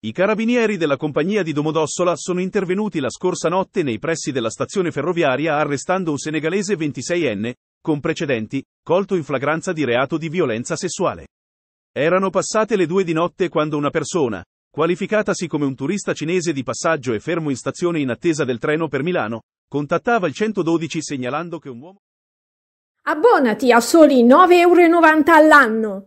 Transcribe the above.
I carabinieri della compagnia di Domodossola sono intervenuti la scorsa notte nei pressi della stazione ferroviaria arrestando un senegalese 26enne, con precedenti, colto in flagranza di reato di violenza sessuale. Erano passate le due di notte quando una persona, qualificatasi come un turista cinese di passaggio e fermo in stazione in attesa del treno per Milano, contattava il 112 segnalando che un uomo... Abbonati a soli 9,90 euro all'anno!